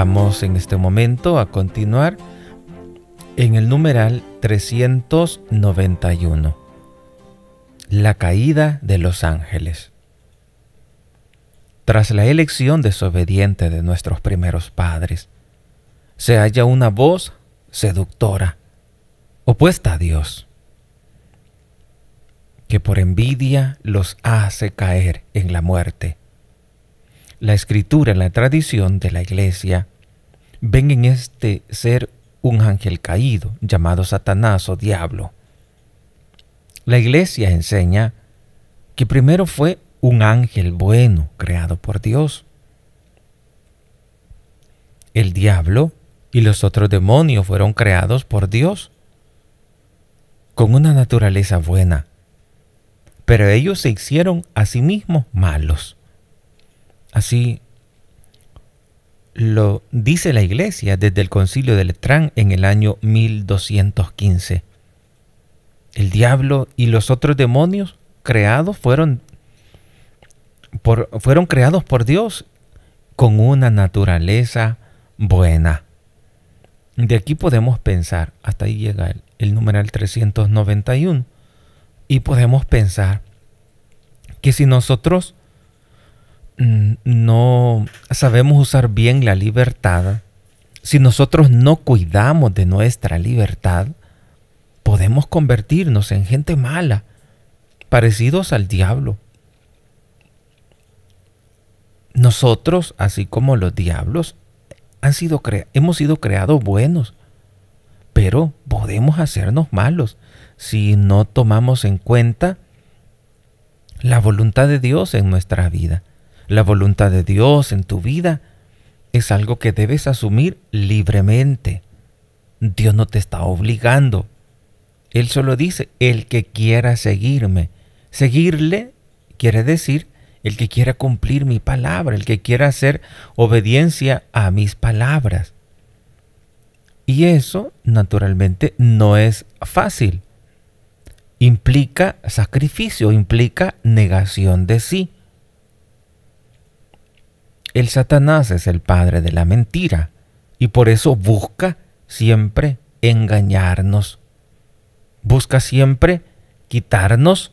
Vamos en este momento a continuar en el numeral 391. La caída de los ángeles. Tras la elección desobediente de nuestros primeros padres, se halla una voz seductora, opuesta a Dios, que por envidia los hace caer en la muerte la escritura, la tradición de la iglesia, ven en este ser un ángel caído llamado Satanás o diablo. La iglesia enseña que primero fue un ángel bueno creado por Dios. El diablo y los otros demonios fueron creados por Dios con una naturaleza buena, pero ellos se hicieron a sí mismos malos. Así lo dice la iglesia desde el concilio de Letrán en el año 1215. El diablo y los otros demonios creados fueron, fueron creados por Dios con una naturaleza buena. De aquí podemos pensar, hasta ahí llega el, el numeral 391, y podemos pensar que si nosotros Mm, no sabemos usar bien la libertad, si nosotros no cuidamos de nuestra libertad, podemos convertirnos en gente mala, parecidos al diablo. Nosotros, así como los diablos, han sido hemos sido creados buenos, pero podemos hacernos malos si no tomamos en cuenta la voluntad de Dios en nuestra vida. La voluntad de Dios en tu vida es algo que debes asumir libremente. Dios no te está obligando. Él solo dice, el que quiera seguirme. Seguirle quiere decir el que quiera cumplir mi palabra, el que quiera hacer obediencia a mis palabras. Y eso, naturalmente, no es fácil. Implica sacrificio, implica negación de sí. El Satanás es el padre de la mentira y por eso busca siempre engañarnos. Busca siempre quitarnos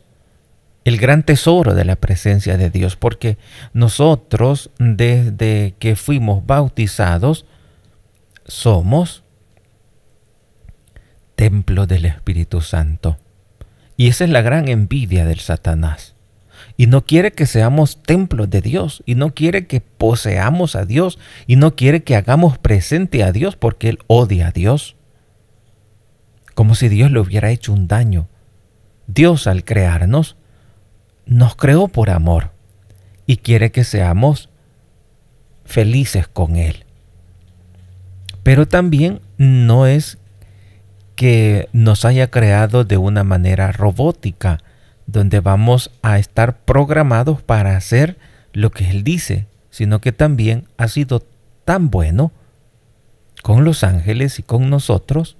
el gran tesoro de la presencia de Dios, porque nosotros desde que fuimos bautizados somos templo del Espíritu Santo. Y esa es la gran envidia del Satanás y no quiere que seamos templos de Dios y no quiere que poseamos a Dios y no quiere que hagamos presente a Dios porque Él odia a Dios. Como si Dios le hubiera hecho un daño. Dios al crearnos nos creó por amor y quiere que seamos felices con Él. Pero también no es que nos haya creado de una manera robótica, donde vamos a estar programados para hacer lo que Él dice, sino que también ha sido tan bueno con los ángeles y con nosotros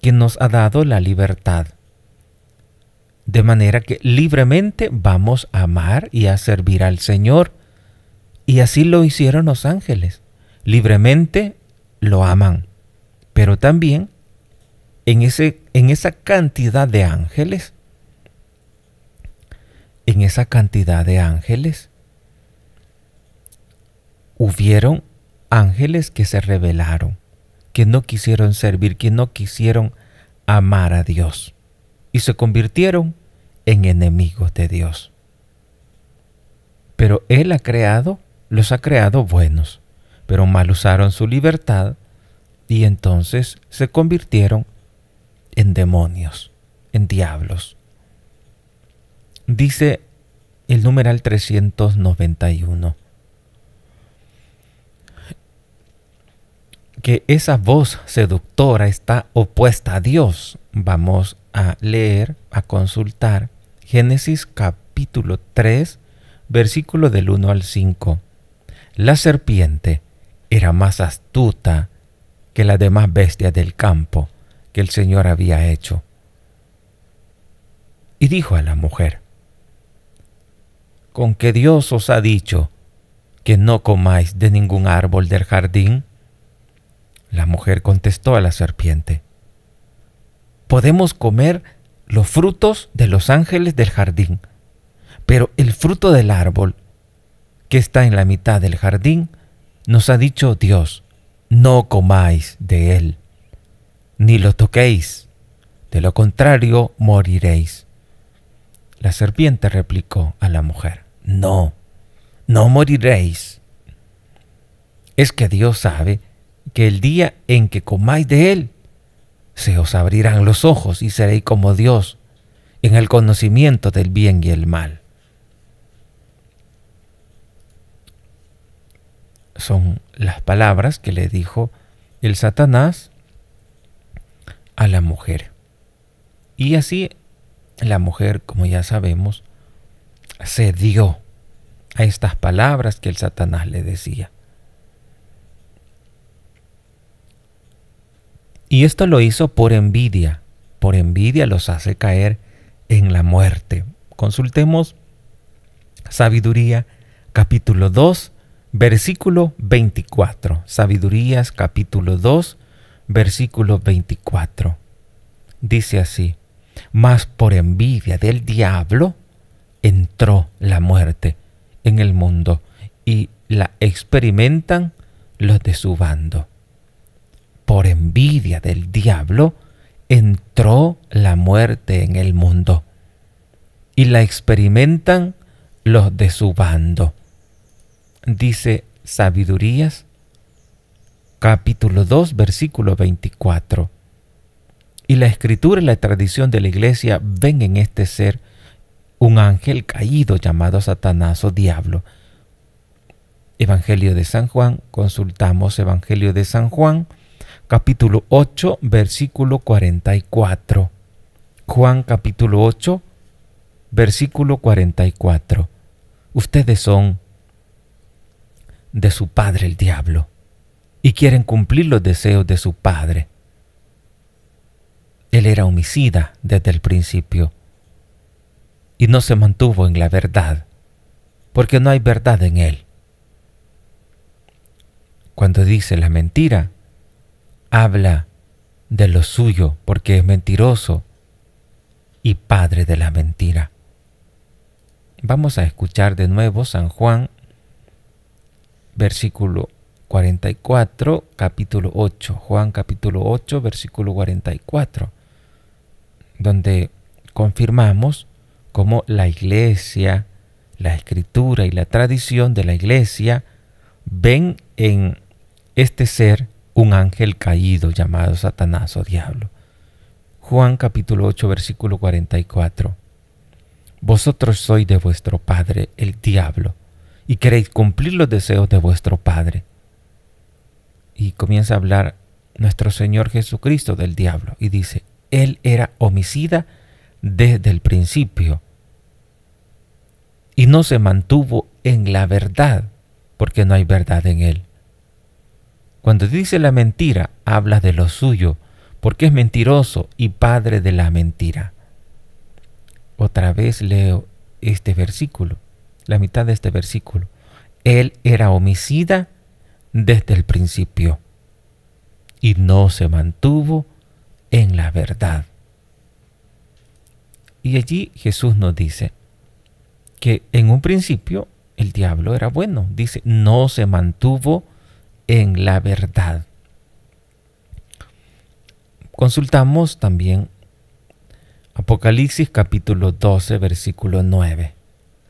que nos ha dado la libertad. De manera que libremente vamos a amar y a servir al Señor. Y así lo hicieron los ángeles. Libremente lo aman. Pero también en, ese, en esa cantidad de ángeles en esa cantidad de ángeles? Hubieron ángeles que se rebelaron, que no quisieron servir, que no quisieron amar a Dios y se convirtieron en enemigos de Dios. Pero Él ha creado, los ha creado buenos, pero mal usaron su libertad y entonces se convirtieron en demonios, en diablos. Dice el numeral 391. Que esa voz seductora está opuesta a Dios. Vamos a leer, a consultar Génesis capítulo 3, versículo del 1 al 5. La serpiente era más astuta que la demás bestia del campo que el Señor había hecho. Y dijo a la mujer, con que Dios os ha dicho que no comáis de ningún árbol del jardín? La mujer contestó a la serpiente, podemos comer los frutos de los ángeles del jardín, pero el fruto del árbol que está en la mitad del jardín, nos ha dicho Dios, no comáis de él, ni lo toquéis, de lo contrario moriréis. La serpiente replicó a la mujer, no, no moriréis. Es que Dios sabe que el día en que comáis de él, se os abrirán los ojos y seréis como Dios en el conocimiento del bien y el mal. Son las palabras que le dijo el Satanás a la mujer. Y así la mujer, como ya sabemos, se dio a estas palabras que el Satanás le decía. Y esto lo hizo por envidia. Por envidia los hace caer en la muerte. Consultemos Sabiduría capítulo 2, versículo 24. Sabidurías capítulo 2, versículo 24. Dice así, mas por envidia del diablo, entró la muerte en el mundo y la experimentan los de su bando. Por envidia del diablo entró la muerte en el mundo y la experimentan los de su bando. Dice Sabidurías capítulo 2 versículo 24. Y la escritura y la tradición de la iglesia ven en este ser un ángel caído llamado Satanás o diablo. Evangelio de San Juan, consultamos Evangelio de San Juan, capítulo 8, versículo 44. Juan capítulo 8, versículo 44. Ustedes son de su padre el diablo y quieren cumplir los deseos de su padre. Él era homicida desde el principio y no se mantuvo en la verdad, porque no hay verdad en él. Cuando dice la mentira, habla de lo suyo porque es mentiroso y padre de la mentira. Vamos a escuchar de nuevo San Juan, versículo 44, capítulo 8, Juan capítulo 8, versículo 44, donde confirmamos cómo la iglesia, la escritura y la tradición de la iglesia ven en este ser un ángel caído llamado Satanás o diablo. Juan capítulo 8 versículo 44. Vosotros sois de vuestro padre, el diablo, y queréis cumplir los deseos de vuestro padre. Y comienza a hablar nuestro Señor Jesucristo del diablo y dice, Él era homicida desde el principio y no se mantuvo en la verdad, porque no hay verdad en él. Cuando dice la mentira, habla de lo suyo, porque es mentiroso y padre de la mentira. Otra vez leo este versículo, la mitad de este versículo. Él era homicida desde el principio y no se mantuvo en la verdad. Y allí Jesús nos dice que en un principio el diablo era bueno. Dice, no se mantuvo en la verdad. Consultamos también Apocalipsis capítulo 12, versículo 9.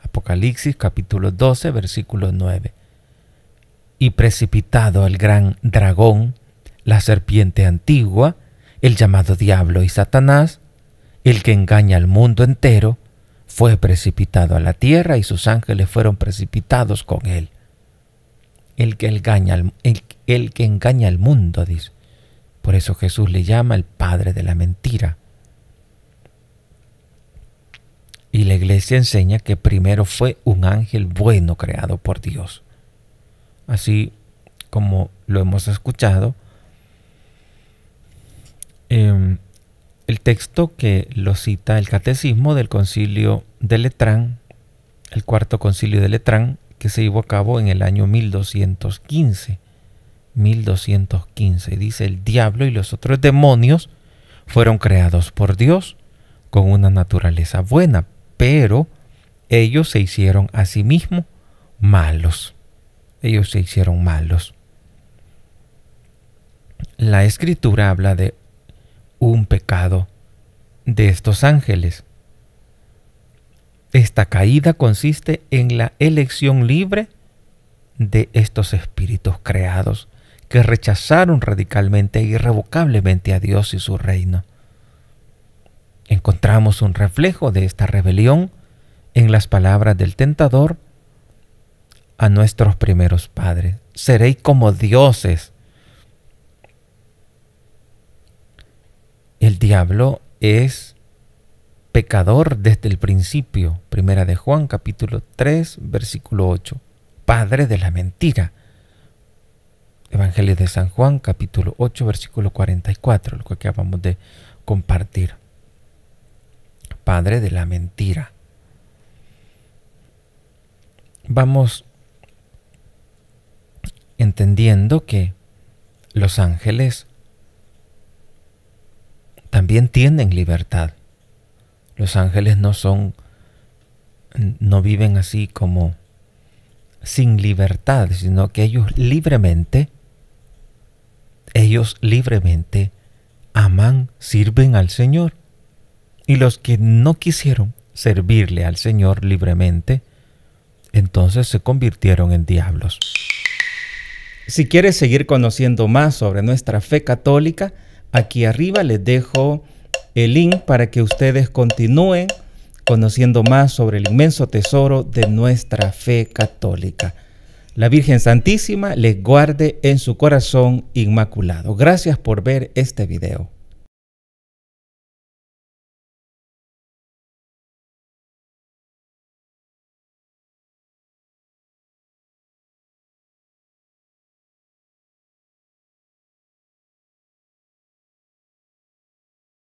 Apocalipsis capítulo 12, versículo 9. Y precipitado al gran dragón, la serpiente antigua, el llamado diablo y Satanás, el que engaña al mundo entero, fue precipitado a la tierra y sus ángeles fueron precipitados con él. El que engaña al, el, que engaña al mundo, dice. Por eso Jesús le llama el padre de la mentira. Y la iglesia enseña que primero fue un ángel bueno creado por Dios. Así como lo hemos escuchado, em, el texto que lo cita el Catecismo del Concilio de Letrán, el cuarto Concilio de Letrán, que se llevó a cabo en el año 1215. 1215 dice, el diablo y los otros demonios fueron creados por Dios con una naturaleza buena, pero ellos se hicieron a sí mismos malos. Ellos se hicieron malos. La escritura habla de un pecado de estos ángeles. Esta caída consiste en la elección libre de estos espíritus creados que rechazaron radicalmente e irrevocablemente a Dios y su reino. Encontramos un reflejo de esta rebelión en las palabras del tentador a nuestros primeros padres. Seréis como dioses diablo es pecador desde el principio. Primera de Juan capítulo 3 versículo 8. Padre de la mentira. Evangelio de San Juan capítulo 8 versículo 44, lo que acabamos de compartir. Padre de la mentira. Vamos entendiendo que los ángeles también tienen libertad. Los ángeles no son, no viven así como sin libertad, sino que ellos libremente, ellos libremente aman, sirven al Señor. Y los que no quisieron servirle al Señor libremente, entonces se convirtieron en diablos. Si quieres seguir conociendo más sobre nuestra fe católica, Aquí arriba les dejo el link para que ustedes continúen conociendo más sobre el inmenso tesoro de nuestra fe católica. La Virgen Santísima les guarde en su corazón inmaculado. Gracias por ver este video.